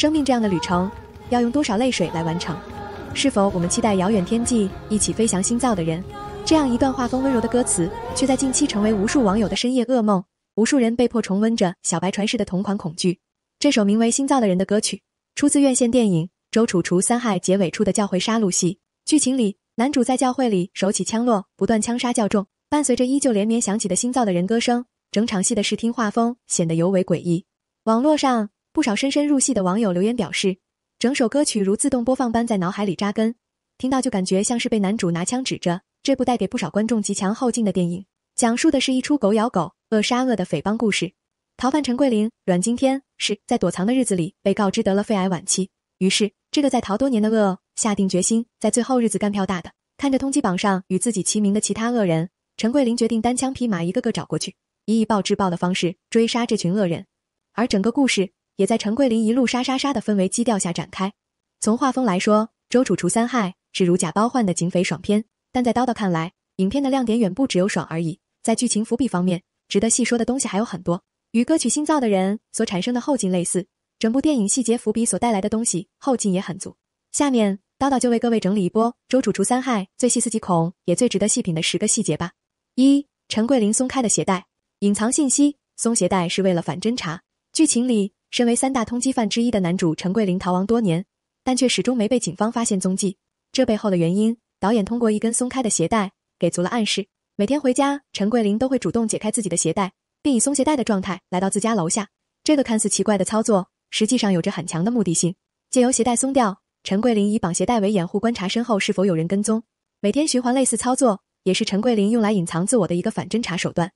生命这样的旅程，要用多少泪水来完成？是否我们期待遥远天际一起飞翔？心造的人，这样一段画风温柔的歌词，却在近期成为无数网友的深夜噩梦。无数人被迫重温着小白传世的同款恐惧。这首名为《心造的人》的歌曲，出自院线电影《周楚除三害》结尾处的教会杀戮戏。剧情里，男主在教会里手起枪落，不断枪杀教众，伴随着依旧连绵响起的《心造的人》歌声，整场戏的视听画风显得尤为诡异。网络上。不少深深入戏的网友留言表示，整首歌曲如自动播放般在脑海里扎根，听到就感觉像是被男主拿枪指着。这部带给不少观众极强后劲的电影，讲述的是一出狗咬狗、恶杀恶的匪帮故事。逃犯陈桂林、阮经天是在躲藏的日子里被告知得了肺癌晚期，于是这个在逃多年的恶下定决心，在最后日子干票大的。看着通缉榜上与自己齐名的其他恶人，陈桂林决定单枪匹马，一个个找过去，以以暴制暴的方式追杀这群恶人。而整个故事。也在陈桂林一路杀杀杀的氛围基调下展开。从画风来说，《周楚除三害》是如假包换的警匪爽片，但在叨叨看来，影片的亮点远不只有爽而已。在剧情伏笔方面，值得细说的东西还有很多。与歌曲《新造的人》所产生的后劲类似，整部电影细节伏笔所带来的东西后劲也很足。下面叨叨就为各位整理一波《周楚除三害》最细思极恐也最值得细品的十个细节吧。一、陈桂林松开的鞋带隐藏信息，松鞋带是为了反侦查。剧情里。身为三大通缉犯之一的男主陈桂林逃亡多年，但却始终没被警方发现踪迹。这背后的原因，导演通过一根松开的鞋带给足了暗示。每天回家，陈桂林都会主动解开自己的鞋带，并以松鞋带的状态来到自家楼下。这个看似奇怪的操作，实际上有着很强的目的性。借由鞋带松掉，陈桂林以绑鞋带为掩护，观察身后是否有人跟踪。每天循环类似操作，也是陈桂林用来隐藏自我的一个反侦查手段。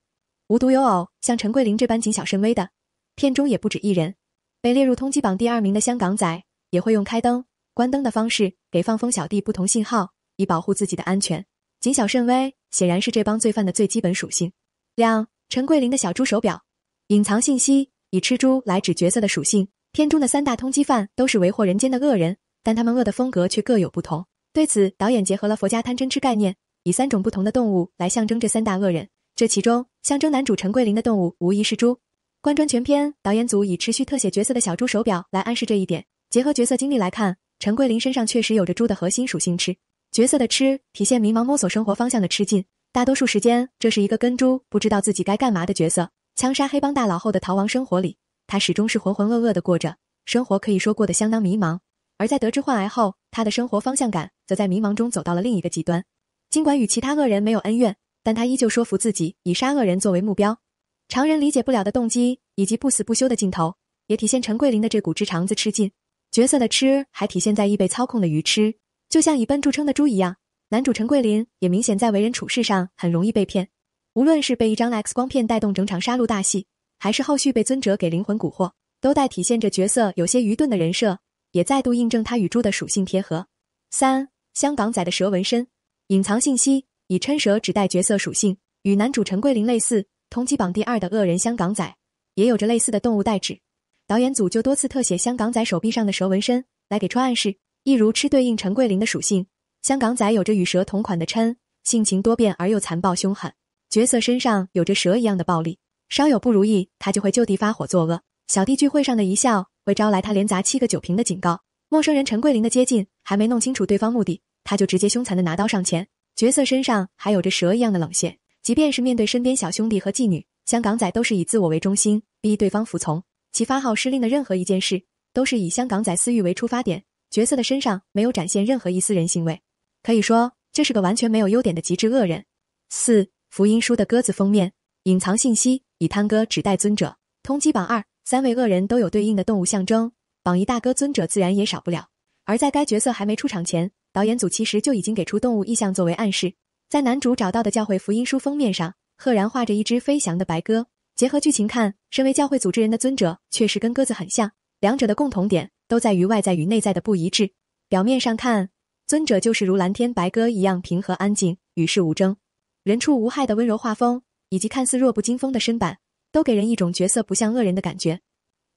无独有偶，像陈桂林这般谨小慎微的，片中也不止一人。被列入通缉榜第二名的香港仔，也会用开灯、关灯的方式给放风小弟不同信号，以保护自己的安全。谨小慎微显然是这帮罪犯的最基本属性。两陈桂林的小猪手表，隐藏信息以吃猪来指角色的属性。片中的三大通缉犯都是为祸人间的恶人，但他们恶的风格却各有不同。对此，导演结合了佛家贪嗔痴概念，以三种不同的动物来象征这三大恶人。这其中，象征男主陈桂林的动物无疑是猪。关专全篇，导演组以持续特写角色的小猪手表来暗示这一点。结合角色经历来看，陈桂林身上确实有着猪的核心属性——吃。角色的吃，体现迷茫、摸索生活方向的吃劲。大多数时间，这是一个跟猪不知道自己该干嘛的角色。枪杀黑帮大佬后的逃亡生活里，他始终是浑浑噩噩的过着，生活可以说过得相当迷茫。而在得知患癌后，他的生活方向感则在迷茫中走到了另一个极端。尽管与其他恶人没有恩怨，但他依旧说服自己以杀恶人作为目标。常人理解不了的动机，以及不死不休的劲头，也体现陈桂林的这股直肠子吃劲。角色的吃还体现在易被操控的愚痴，就像以笨著称的猪一样。男主陈桂林也明显在为人处事上很容易被骗。无论是被一张 X 光片带动整场杀戮大戏，还是后续被尊者给灵魂蛊惑，都带体现着角色有些愚钝的人设，也再度印证他与猪的属性贴合。三香港仔的蛇纹身，隐藏信息以嗔蛇指代角色属性，与男主陈桂林类似。同击榜第二的恶人香港仔也有着类似的动物代指，导演组就多次特写香港仔手臂上的蛇纹身来给出暗示，一如吃对应陈桂林的属性。香港仔有着与蛇同款的嗔，性情多变而又残暴凶狠，角色身上有着蛇一样的暴力，稍有不如意他就会就地发火作恶。小弟聚会上的一笑会招来他连砸七个酒瓶的警告。陌生人陈桂林的接近还没弄清楚对方目的，他就直接凶残的拿刀上前。角色身上还有着蛇一样的冷血。即便是面对身边小兄弟和妓女，香港仔都是以自我为中心，逼对方服从。其发号施令的任何一件事，都是以香港仔私欲为出发点。角色的身上没有展现任何一丝人性味，可以说这是个完全没有优点的极致恶人。四福音书的鸽子封面隐藏信息，以贪哥指代尊者。通缉榜二三位恶人都有对应的动物象征，榜一大哥尊者自然也少不了。而在该角色还没出场前，导演组其实就已经给出动物意向作为暗示。在男主找到的教会福音书封面上，赫然画着一只飞翔的白鸽。结合剧情看，身为教会组织人的尊者，确实跟鸽子很像。两者的共同点都在于外在与内在的不一致。表面上看，尊者就是如蓝天白鸽一样平和安静，与世无争，人畜无害的温柔画风，以及看似弱不禁风的身板，都给人一种角色不像恶人的感觉。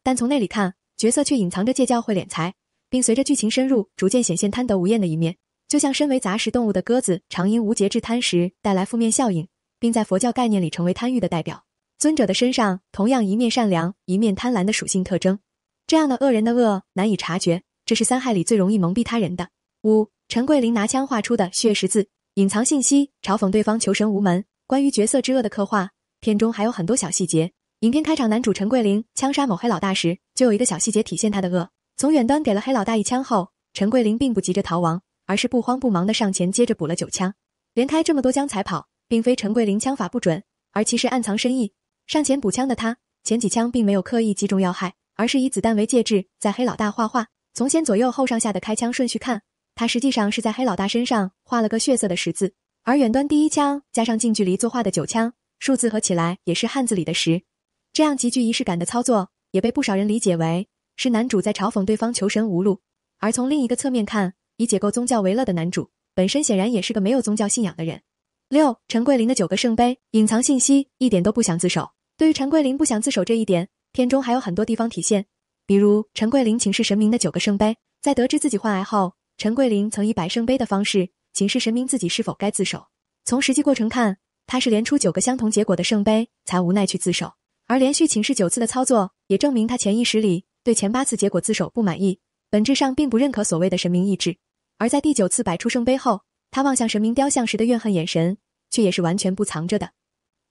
但从内里看，角色却隐藏着借教会敛财，并随着剧情深入，逐渐显现贪得无厌的一面。就像身为杂食动物的鸽子，常因无节制贪食带来负面效应，并在佛教概念里成为贪欲的代表。尊者的身上同样一面善良，一面贪婪的属性特征。这样的恶人的恶难以察觉，这是三害里最容易蒙蔽他人的。五，陈桂林拿枪画出的血十字，隐藏信息，嘲讽对方求神无门。关于角色之恶的刻画，片中还有很多小细节。影片开场，男主陈桂林枪杀某黑老大时，就有一个小细节体现他的恶：从远端给了黑老大一枪后，陈桂林并不急着逃亡。而是不慌不忙的上前接着补了九枪，连开这么多枪才跑，并非陈桂林枪法不准，而其实暗藏深意。上前补枪的他，前几枪并没有刻意击中要害，而是以子弹为介质，在黑老大画画。从先左右后上下的开枪顺序看，他实际上是在黑老大身上画了个血色的十字。而远端第一枪加上近距离作画的九枪，数字合起来也是汉字里的“十”。这样极具仪式感的操作，也被不少人理解为是男主在嘲讽对方求神无路。而从另一个侧面看，以解构宗教为乐的男主，本身显然也是个没有宗教信仰的人。六陈桂林的九个圣杯隐藏信息，一点都不想自首。对于陈桂林不想自首这一点，片中还有很多地方体现，比如陈桂林请示神明的九个圣杯。在得知自己患癌后，陈桂林曾以摆圣杯的方式请示神明自己是否该自首。从实际过程看，他是连出九个相同结果的圣杯，才无奈去自首。而连续请示九次的操作，也证明他潜意识里对前八次结果自首不满意，本质上并不认可所谓的神明意志。而在第九次摆出圣杯后，他望向神明雕像时的怨恨眼神，却也是完全不藏着的。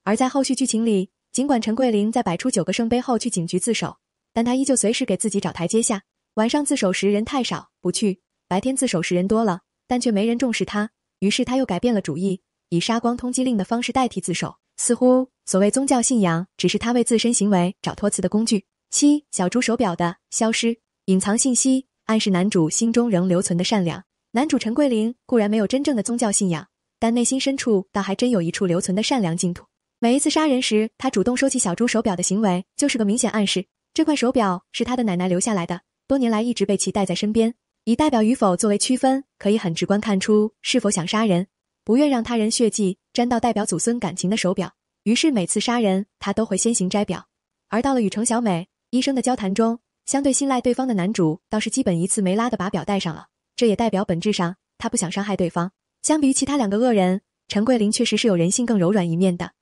而在后续剧情里，尽管陈桂林在摆出九个圣杯后去警局自首，但他依旧随时给自己找台阶下。晚上自首时人太少不去，白天自首时人多了，但却没人重视他，于是他又改变了主意，以杀光通缉令的方式代替自首。似乎所谓宗教信仰，只是他为自身行为找托词的工具。七小猪手表的消失，隐藏信息，暗示男主心中仍留存的善良。男主陈桂林固然没有真正的宗教信仰，但内心深处倒还真有一处留存的善良净土。每一次杀人时，他主动收起小猪手表的行为就是个明显暗示。这块手表是他的奶奶留下来的，多年来一直被其带在身边，以代表与否作为区分，可以很直观看出是否想杀人，不愿让他人血迹沾到代表祖孙感情的手表。于是每次杀人，他都会先行摘表。而到了与程小美医生的交谈中，相对信赖对方的男主倒是基本一次没拉的把表戴上了。这也代表本质上他不想伤害对方。相比于其他两个恶人，陈桂林确实是有人性更柔软一面的。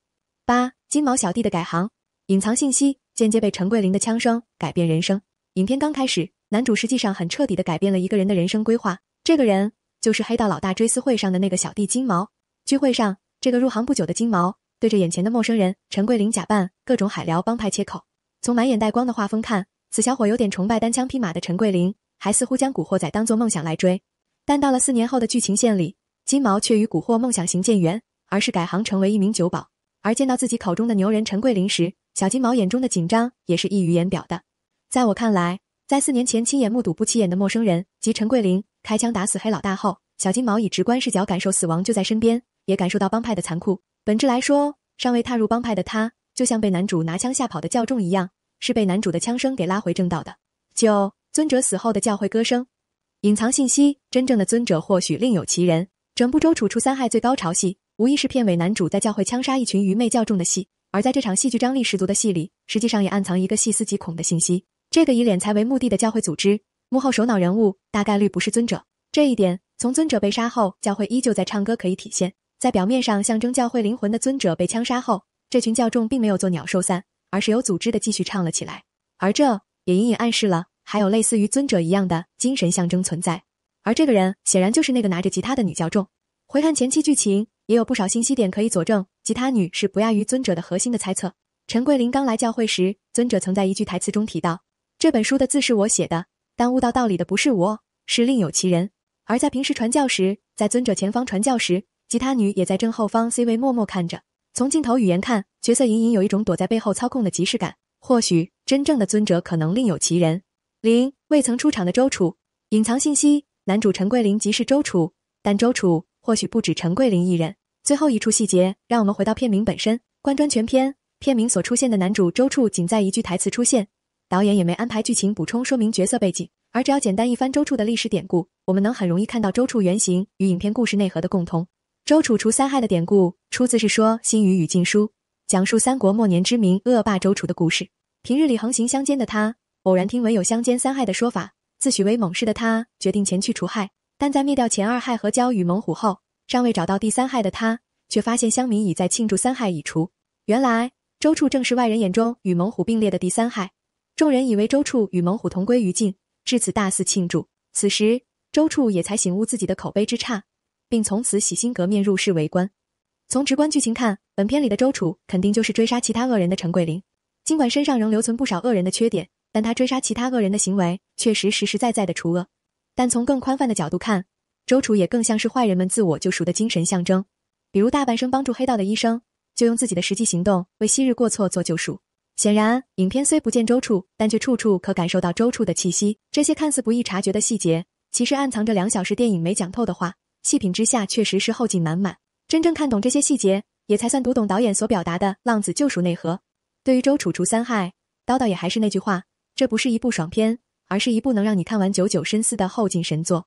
八金毛小弟的改行，隐藏信息，间接被陈桂林的枪声改变人生。影片刚开始，男主实际上很彻底的改变了一个人的人生规划。这个人就是黑道老大追思会上的那个小弟金毛。聚会上，这个入行不久的金毛，对着眼前的陌生人陈桂林假扮各种海聊帮派切口。从满眼带光的画风看，此小伙有点崇拜单枪匹马的陈桂林。还似乎将古惑仔当作梦想来追，但到了四年后的剧情线里，金毛却与古惑梦想形渐远，而是改行成为一名酒保。而见到自己口中的牛人陈桂林时，小金毛眼中的紧张也是溢于言表的。在我看来，在四年前亲眼目睹不起眼的陌生人及陈桂林开枪打死黑老大后，小金毛以直观视角感受死亡就在身边，也感受到帮派的残酷。本质来说，尚未踏入帮派的他，就像被男主拿枪吓跑的教众一样，是被男主的枪声给拉回正道的。就。尊者死后的教会歌声，隐藏信息。真正的尊者或许另有其人。整部《周处除三害》最高潮戏，无疑是片尾男主在教会枪杀一群愚昧教众的戏。而在这场戏剧张力十足的戏里，实际上也暗藏一个细思极恐的信息：这个以敛财为目的的教会组织幕后首脑人物，大概率不是尊者。这一点从尊者被杀后，教会依旧在唱歌可以体现。在表面上象征教会灵魂的尊者被枪杀后，这群教众并没有做鸟兽散，而是有组织的继续唱了起来。而这也隐隐暗示了。还有类似于尊者一样的精神象征存在，而这个人显然就是那个拿着吉他的女教众。回看前期剧情，也有不少信息点可以佐证，吉他女是不亚于尊者的核心的猜测。陈桂林刚来教会时，尊者曾在一句台词中提到：“这本书的字是我写的，但悟到道理的不是我，是另有其人。”而在平时传教时，在尊者前方传教时，吉他女也在正后方 C 位默默看着。从镜头语言看，角色隐隐有一种躲在背后操控的即视感。或许真正的尊者可能另有其人。零未曾出场的周楚，隐藏信息，男主陈桂林即是周楚，但周楚或许不止陈桂林一人。最后一处细节，让我们回到片名本身。观专全篇，片名所出现的男主周处仅在一句台词出现，导演也没安排剧情补充说明角色背景，而只要简单一翻周处的历史典故，我们能很容易看到周处原型与影片故事内核的共通。周楚除三害的典故出自是说《新语与禁书》，讲述三国末年之名恶霸周楚的故事。平日里横行乡间的他。偶然听闻有“相煎三害”的说法，自诩为猛士的他决定前去除害。但在灭掉前二害和蛟与猛虎后，尚未找到第三害的他，却发现乡民已在庆祝三害已除。原来周处正是外人眼中与猛虎并列的第三害。众人以为周处与猛虎同归于尽，至此大肆庆祝。此时周处也才醒悟自己的口碑之差，并从此洗心革面，入仕为官。从直观剧情看，本片里的周处肯定就是追杀其他恶人的陈桂林，尽管身上仍留存不少恶人的缺点。但他追杀其他恶人的行为，确实实实在在的除恶。但从更宽泛的角度看，周楚也更像是坏人们自我救赎的精神象征。比如，大半生帮助黑道的医生，就用自己的实际行动为昔日过错做救赎。显然，影片虽不见周处，但却处处可感受到周处的气息。这些看似不易察觉的细节，其实暗藏着两小时电影没讲透的话。细品之下，确实是后劲满满。真正看懂这些细节，也才算读懂导演所表达的浪子救赎内核。对于周楚除三害，叨叨也还是那句话。这不是一部爽片，而是一部能让你看完久久深思的后劲神作。